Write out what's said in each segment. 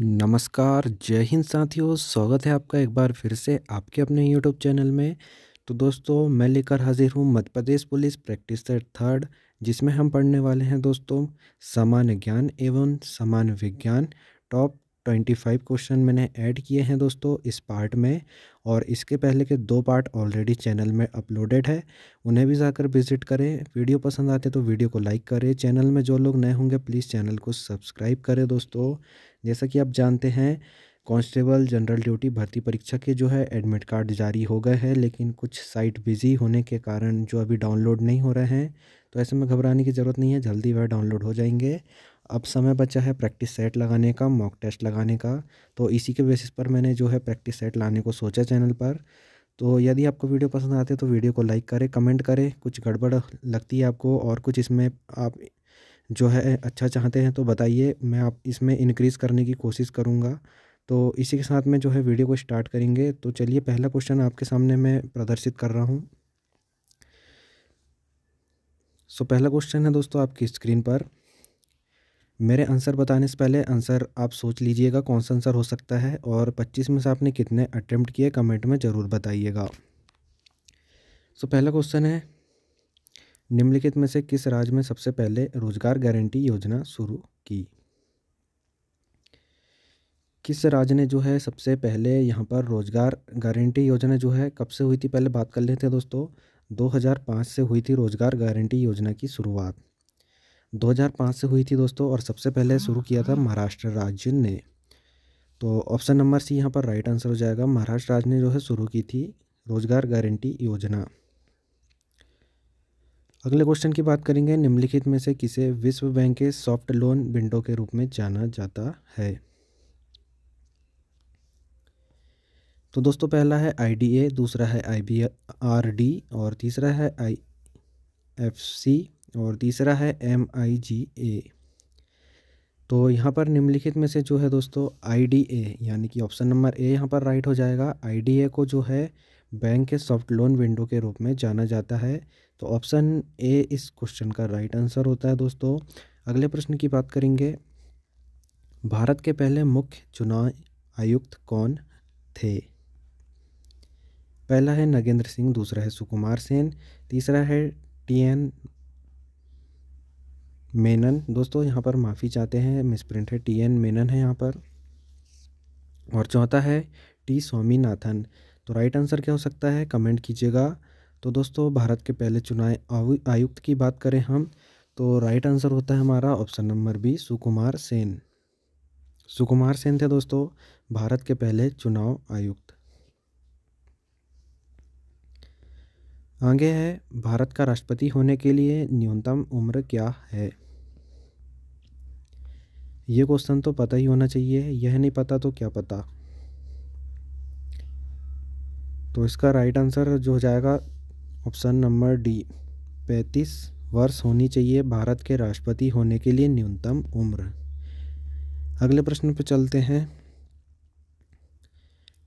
नमस्कार जय हिंद साथियों स्वागत है आपका एक बार फिर से आपके अपने यूट्यूब चैनल में तो दोस्तों मैं लेकर हाजिर हूँ Madhya Pradesh police practice set third जिसमें हम पढ़ने वाले हैं दोस्तों सामान्य ज्ञान एवं सामान्य विज्ञान टॉप ट्वेंटी फाइव क्वेश्चन मैंने ऐड किए हैं दोस्तों इस पार्ट में और इसके पहले के दो पार्ट ऑलरेडी चैनल में अपलोडेड है उन्हें भी जाकर विजिट करें वीडियो पसंद आते तो वीडियो को लाइक करें चैनल में जो लोग नए होंगे प्लीज़ चैनल को सब्सक्राइब करें दोस्तों जैसा कि आप जानते हैं कांस्टेबल जनरल ड्यूटी भर्ती परीक्षा के जो है एडमिट कार्ड जारी हो गए हैं लेकिन कुछ साइट बिज़ी होने के कारण जो अभी डाउनलोड नहीं हो रहे हैं तो ऐसे में घबराने की ज़रूरत नहीं है जल्दी वह डाउनलोड हो जाएंगे अब समय बचा है प्रैक्टिस सेट लगाने का मॉक टेस्ट लगाने का तो इसी के बेसिस पर मैंने जो है प्रैक्टिस सेट लाने को सोचा चैनल पर तो यदि आपको वीडियो पसंद आते तो वीडियो को लाइक करें कमेंट करें कुछ गड़बड़ लगती है आपको और कुछ इसमें आप जो है अच्छा चाहते हैं तो बताइए मैं आप इसमें इनक्रीज़ करने की कोशिश करूँगा तो इसी के साथ में जो है वीडियो को स्टार्ट करेंगे तो चलिए पहला क्वेश्चन आपके सामने मैं प्रदर्शित कर रहा हूँ सो so, पहला क्वेश्चन है दोस्तों आपकी स्क्रीन पर मेरे आंसर बताने से पहले आंसर आप सोच लीजिएगा कौन सा आंसर हो सकता है और 25 में से आपने कितने अटैम्प्ट किए कमेंट में ज़रूर बताइएगा सो so, पहला क्वेश्चन है निम्नलिखित में से किस राज्य में सबसे पहले रोजगार गारंटी योजना शुरू की किस राज्य ने जो है सबसे पहले यहाँ पर रोजगार गारंटी योजना जो है कब से हुई थी पहले बात कर लेते हैं दोस्तों 2005 से हुई थी रोजगार गारंटी योजना की शुरुआत 2005 से हुई थी दोस्तों और सबसे पहले शुरू किया था हाँ। महाराष्ट्र राज्य ने तो ऑप्शन नंबर सी यहाँ पर राइट आंसर हो जाएगा महाराष्ट्र राज्य ने जो है शुरू की थी रोजगार गारंटी योजना अगले क्वेश्चन की बात करेंगे निम्नलिखित में से किसे विश्व बैंक के सॉफ्ट लोन विंडो के रूप में जाना जाता है तो दोस्तों पहला है आई दूसरा है आई और तीसरा है आई और तीसरा है एम आई जी ए तो यहाँ पर निम्नलिखित में से जो है दोस्तों आई डी ए यानी कि ऑप्शन नंबर ए यहाँ पर राइट हो जाएगा आई डी ए को जो है बैंक के सॉफ्ट लोन विंडो के रूप में जाना जाता है तो ऑप्शन ए इस क्वेश्चन का राइट आंसर होता है दोस्तों अगले प्रश्न की बात करेंगे भारत के पहले मुख्य चुनाव आयुक्त कौन थे पहला है नगेंद्र सिंह दूसरा है सुकुमार सेन तीसरा है टी एन मेनन दोस्तों यहाँ पर माफ़ी चाहते हैं मिस प्रिंट है टी एन मेनन है यहाँ पर और चौथा है टी स्वामीनाथन तो राइट आंसर क्या हो सकता है कमेंट कीजिएगा तो दोस्तों भारत के पहले चुनाव आयुक्त की बात करें हम तो राइट आंसर होता है हमारा option number B Sukumar Sen Sukumar Sen थे दोस्तों भारत के पहले चुनाव आयुक्त आगे है भारत का राष्ट्रपति होने के लिए न्यूनतम उम्र क्या है ये क्वेश्चन तो पता ही होना चाहिए यह नहीं पता तो क्या पता तो इसका राइट आंसर जो हो जाएगा ऑप्शन नंबर डी पैंतीस वर्ष होनी चाहिए भारत के राष्ट्रपति होने के लिए न्यूनतम उम्र अगले प्रश्न पर चलते हैं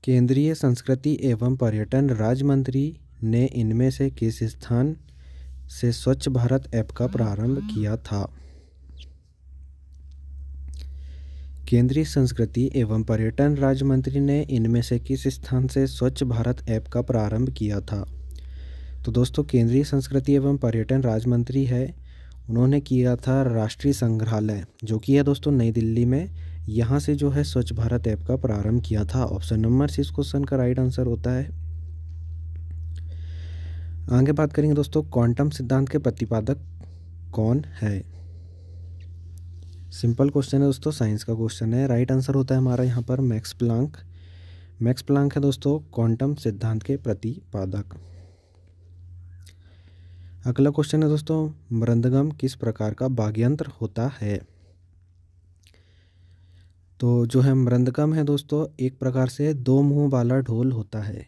केंद्रीय संस्कृति एवं पर्यटन राज्य मंत्री ने इनमें से किस स्थान से स्वच्छ भारत ऐप का प्रारंभ किया था केंद्रीय संस्कृति एवं पर्यटन राज्य मंत्री ने इनमें से किस स्थान से स्वच्छ भारत ऐप का प्रारंभ किया था तो दोस्तों केंद्रीय संस्कृति एवं पर्यटन राज्य मंत्री है उन्होंने किया था राष्ट्रीय संग्रहालय जो कि है दोस्तों नई दिल्ली में यहाँ से जो है स्वच्छ भारत ऐप का प्रारंभ किया था ऑप्शन नंबर सिक्स क्वेश्चन का राइट आंसर होता है आगे बात करेंगे दोस्तों क्वांटम सिद्धांत के प्रतिपादक कौन है सिंपल क्वेश्चन है दोस्तों साइंस का क्वेश्चन है राइट आंसर होता है हमारा यहाँ पर मैक्स प्लांक मैक्स प्लांक है दोस्तों क्वांटम सिद्धांत के प्रतिपादक अगला क्वेश्चन है दोस्तों मृदगम किस प्रकार का बाग्यंत्र होता है तो जो है मृदगम है दोस्तों एक प्रकार से दो मुंह वाला ढोल होता है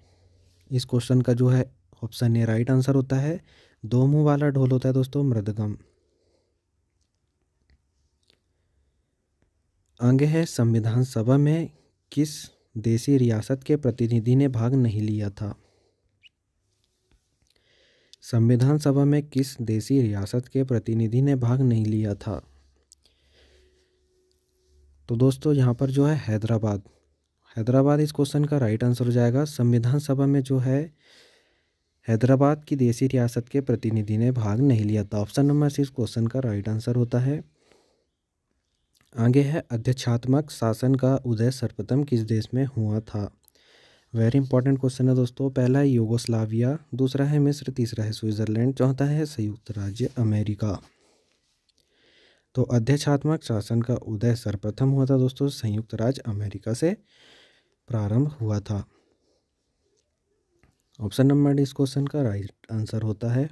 इस क्वेश्चन का जो है ऑप्शन ए राइट आंसर होता है दो मुंह वाला ढोल होता है दोस्तों मृदगम आगे है संविधान सभा में किस देसी रियासत के प्रतिनिधि ने भाग नहीं लिया था संविधान सभा में किस देसी रियासत के प्रतिनिधि ने भाग नहीं लिया था तो दोस्तों यहाँ पर जो है हैदराबाद हैदराबाद इस क्वेश्चन का राइट आंसर हो जाएगा संविधान सभा में जो है हैदराबाद की देसी रियासत के प्रतिनिधि ने भाग नहीं लिया था तो ऑप्शन नंबर इस क्वेश्चन का राइट आंसर होता है आगे है अध्यक्षात्मक शासन का उदय सर्वप्रथम किस देश में हुआ था वेरी इंपॉर्टेंट क्वेश्चन है दोस्तों पहला है योगोस्लाविया दूसरा है मिस्र तीसरा है स्विट्ज़रलैंड चौथा है संयुक्त राज्य अमेरिका तो अध्यक्षात्मक शासन का उदय सर्वप्रथम हुआ था दोस्तों संयुक्त राज्य अमेरिका से प्रारंभ हुआ था ऑप्शन नंबर इस क्वेश्चन का राइट आंसर होता है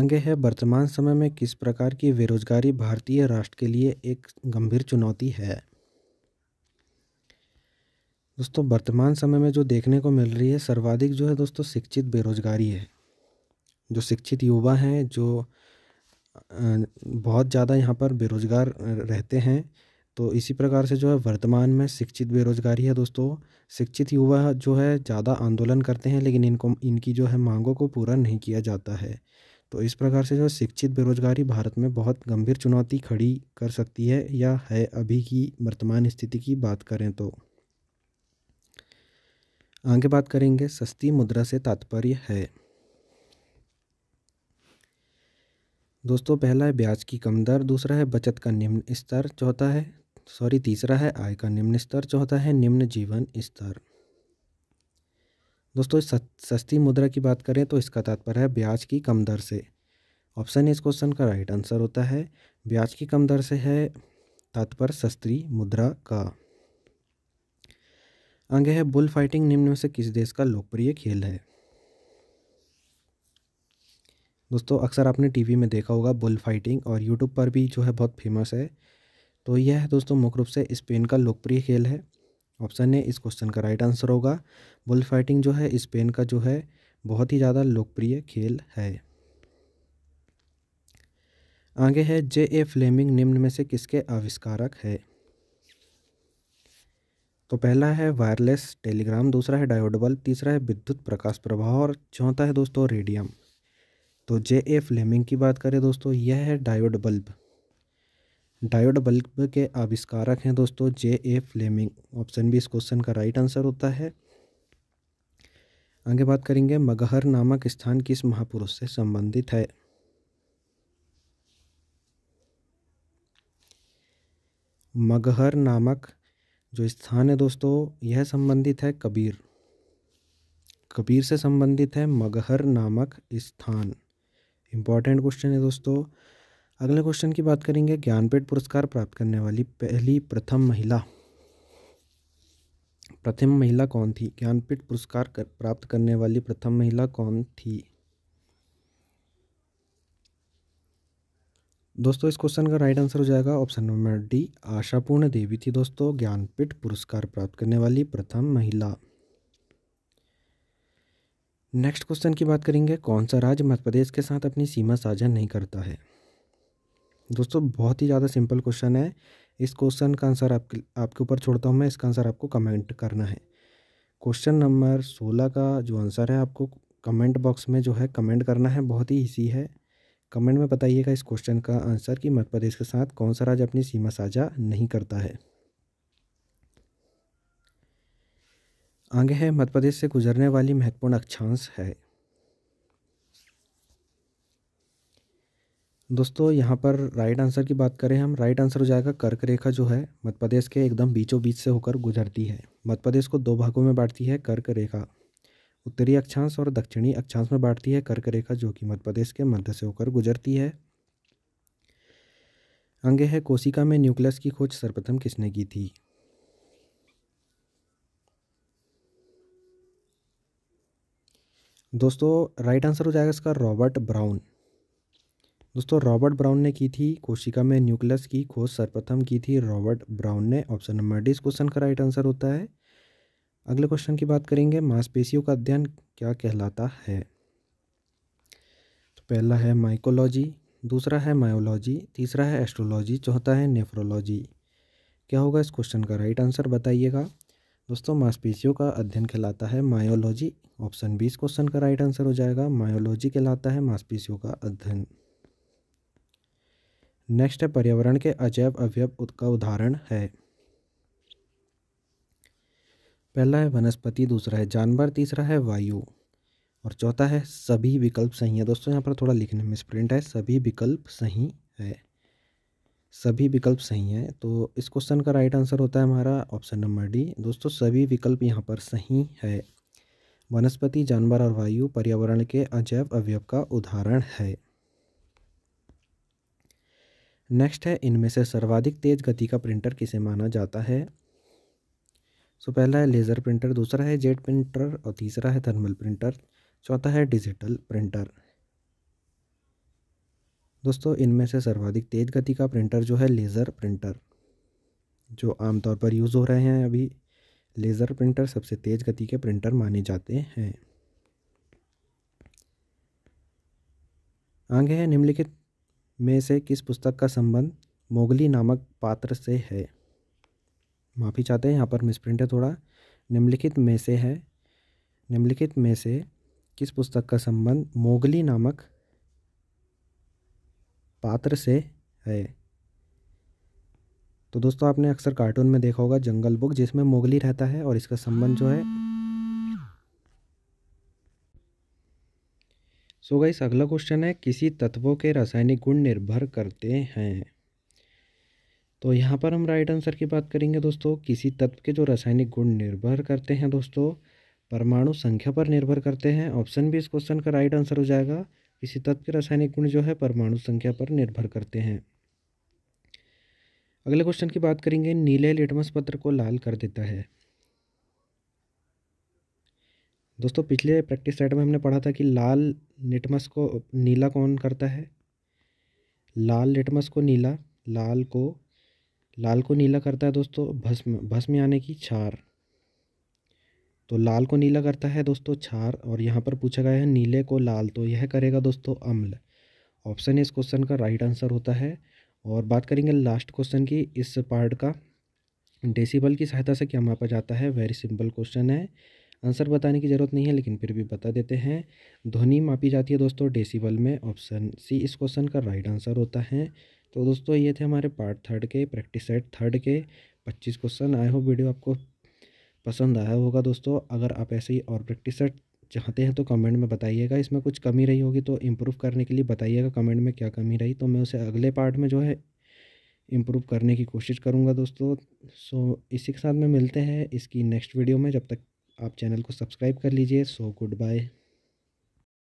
आगे है वर्तमान समय में किस प्रकार की बेरोजगारी भारतीय राष्ट्र के लिए एक गंभीर चुनौती है दोस्तों वर्तमान समय में जो देखने को मिल रही है सर्वाधिक जो है दोस्तों शिक्षित बेरोजगारी है जो शिक्षित युवा हैं जो बहुत ज़्यादा यहाँ पर बेरोजगार रहते हैं तो इसी प्रकार से जो है वर्तमान में शिक्षित बेरोजगारी है दोस्तों शिक्षित युवा जो है ज़्यादा आंदोलन करते हैं लेकिन इनको इनकी जो है मांगों को पूरा नहीं किया जाता है तो इस प्रकार से जो शिक्षित बेरोजगारी भारत में बहुत गंभीर चुनौती खड़ी कर सकती है या है अभी की वर्तमान स्थिति की बात करें तो आगे बात करेंगे सस्ती मुद्रा से तात्पर्य है दोस्तों पहला है ब्याज की कम दर दूसरा है बचत का निम्न स्तर चौथा है सॉरी तीसरा है आय का निम्न स्तर चौथा है निम्न जीवन स्तर दोस्तों सस्ती मुद्रा की बात करें तो इसका तात्पर्य है ब्याज की कम दर से ऑप्शन इस क्वेश्चन का राइट आंसर होता है ब्याज की कम दर से है तात्पर्य सस्ती मुद्रा का आगे है बुल फाइटिंग निम्न में से किस देश का लोकप्रिय खेल है दोस्तों अक्सर आपने टीवी में देखा होगा बुल फाइटिंग और यूट्यूब पर भी जो है बहुत फेमस है तो यह है दोस्तों मुख्य रूप से स्पेन का लोकप्रिय खेल है ऑप्शन ए इस क्वेश्चन का राइट आंसर होगा बुल फाइटिंग जो है स्पेन का जो है बहुत ही ज़्यादा लोकप्रिय खेल है आगे है जे ए फ्लेमिंग निम्न में से किसके आविष्कारक है तो पहला है वायरलेस टेलीग्राम दूसरा है डायोडबल तीसरा है विद्युत प्रकाश प्रभाव और चौथा है दोस्तों रेडियम तो जे ए फ्लेमिंग की बात करें दोस्तों यह है डायोड बल्ब डायोड बल्ब के आविष्कारक हैं दोस्तों J A Fleming option B इस क्वेश्चन का राइट आंसर होता है आगे बात करेंगे मगहर नामक स्थान किस महापुरुष से संबंधित है मगहर नामक जो स्थान है दोस्तों यह संबंधित है कबीर कबीर से संबंधित है मगहर नामक स्थान इम्पॉर्टेंट क्वेश्चन है दोस्तों अगले क्वेश्चन की बात करेंगे ज्ञानपीठ पुरस्कार प्राप्त करने वाली पहली प्रथम महिला प्रथम महिला कौन थी ज्ञानपीठ पुरस्कार कर, प्राप्त करने वाली प्रथम महिला कौन थी दोस्तों इस क्वेश्चन का राइट आंसर हो जाएगा option number D Ashapurna Devi थी दोस्तों ज्ञानपीठ पुरस्कार प्राप्त करने वाली प्रथम महिला नेक्स्ट क्वेश्चन की बात करेंगे कौन सा राज्य मध्य प्रदेश के साथ अपनी सीमा साझा नहीं करता है दोस्तों बहुत ही ज़्यादा सिंपल क्वेश्चन है इस क्वेश्चन का आंसर आपके आपके ऊपर छोड़ता हूँ मैं इसका आंसर आपको कमेंट करना है क्वेश्चन नंबर सोलह का जो आंसर है आपको कमेंट बॉक्स में जो है कमेंट करना है बहुत ही ईजी है कमेंट में बताइएगा इस क्वेश्चन का आंसर कि मध्य प्रदेश के साथ कौन सा राज्य अपनी सीमा साझा नहीं करता है आगे है मध्य प्रदेश से गुजरने वाली महत्वपूर्ण अक्षांश है दोस्तों यहाँ पर राइट आंसर की बात करें हम राइट आंसर हो जाएगा कर्क रेखा जो है मध्य प्रदेश के एकदम बीचों बीच से होकर गुजरती है मध्य प्रदेश को दो भागों में बांटती है कर्क रेखा उत्तरी अक्षांश और दक्षिणी अक्षांश में बांटती है कर्क रेखा जो कि मध्य प्रदेश के मध्य से होकर गुजरती है आगे है कोशिका में न्यूक्लियस की खोज सर्वप्रथम किसने की थी दोस्तों राइट आंसर हो जाएगा इसका रॉबर्ट ब्राउन दोस्तों रॉबर्ट ब्राउन ने की थी कोशिका में न्यूक्लियस की खोज सर्वप्रथम की थी रॉबर्ट ब्राउन ने ऑप्शन नंबर डी इस क्वेश्चन का राइट आंसर होता है अगले क्वेश्चन की बात करेंगे मांसपेशियों का अध्ययन क्या कहलाता है तो पहला है माइकोलॉजी दूसरा है मायोलॉजी तीसरा है एस्ट्रोलॉजी चौथा है नेफ्रोलॉजी क्या होगा इस क्वेश्चन का राइट आंसर बताइएगा दोस्तों मांसपेशियों का अध्ययन कहलाता है मायोलॉजी ऑप्शन बी इस क्वेश्चन का राइट आंसर हो जाएगा मायोलॉजी कहलाता है मांसपेशियों का अध्ययन नेक्स्ट है पर्यावरण के अजैव अवयव का उदाहरण है पहला है वनस्पति दूसरा है जानवर तीसरा है वायु और चौथा है सभी विकल्प सही है दोस्तों यहाँ पर थोड़ा लिखने में स्प्रिंट है सभी विकल्प सही है सभी विकल्प सही हैं तो इस क्वेश्चन का राइट आंसर होता है हमारा ऑप्शन नंबर डी दोस्तों सभी विकल्प यहाँ पर सही है वनस्पति जानवर और वायु पर्यावरण के अजैव अवयव का उदाहरण है नेक्स्ट है इनमें से सर्वाधिक तेज़ गति का प्रिंटर किसे माना जाता है सो पहला है लेज़र प्रिंटर दूसरा है जेट प्रिंटर और तीसरा है थर्मल प्रिंटर चौथा है डिजिटल प्रिंटर दोस्तों इनमें से सर्वाधिक तेज़ गति का प्रिंटर जो है लेज़र प्रिंटर जो आमतौर पर यूज़ हो रहे हैं अभी लेज़र प्रिंटर सबसे तेज़ गति के प्रिंटर माने जाते हैं आगे है निम्नलिखित में से किस पुस्तक का संबंध मोगली नामक पात्र से है माफ़ी चाहते हैं यहाँ पर मिसप्रिंट है थोड़ा निम्नलिखित में से है निम्नलिखित में से किस पुस्तक का संबंध मोगली नामक पात्र से है तो दोस्तों आपने अक्सर कार्टून में देखा होगा जंगल बुक जिसमें मोगली रहता है और इसका संबंध जो है सो so गाइस अगला क्वेश्चन है किसी तत्वों के रासायनिक गुण निर्भर करते हैं तो यहाँ पर हम राइट आंसर की बात करेंगे दोस्तों किसी तत्व के जो रासायनिक गुण निर्भर करते हैं दोस्तों परमाणु संख्या पर निर्भर करते हैं ऑप्शन भी इस क्वेश्चन का राइट आंसर हो जाएगा किसी तत्व के रासायनिक गुण जो है परमाणु संख्या पर निर्भर करते हैं अगले क्वेश्चन की बात करेंगे नीले लिटमस पत्र को लाल कर देता है दोस्तों पिछले प्रैक्टिस सेट में हमने पढ़ा था कि लाल लिटमस को नीला कौन करता है लाल लिटमस को नीला लाल को लाल को नीला करता है दोस्तों भस्म भस्म यानी कि छार तो लाल को नीला करता है दोस्तों छार और यहाँ पर पूछा गया है नीले को लाल तो यह करेगा दोस्तों अम्ल ऑप्शन इस क्वेश्चन का राइट आंसर होता है और बात करेंगे लास्ट क्वेश्चन की इस पार्ट का डेसिबल की सहायता से क्या मापा जाता है वेरी सिंपल क्वेश्चन है आंसर बताने की ज़रूरत नहीं है लेकिन फिर भी बता देते हैं ध्वनि मापी जाती है दोस्तों डेसिबल में ऑप्शन सी इस क्वेश्चन का राइट आंसर होता है तो दोस्तों ये थे हमारे पार्ट थर्ड के प्रैक्टिस सेट थर्ड के पच्चीस क्वेश्चन आए हो वीडियो आपको पसंद आया होगा दोस्तों अगर आप ऐसे ही और प्रैक्टिस सेट चाहते हैं तो कमेंट में बताइएगा इसमें कुछ कमी रही होगी तो इम्प्रूव करने के लिए बताइएगा कमेंट में क्या कमी रही तो मैं उसे अगले पार्ट में जो है इम्प्रूव करने की कोशिश करूँगा दोस्तों सो इसी के साथ में मिलते हैं इसकी नेक्स्ट वीडियो में जब तक आप चैनल को सब्सक्राइब कर लीजिए सो गुड बाय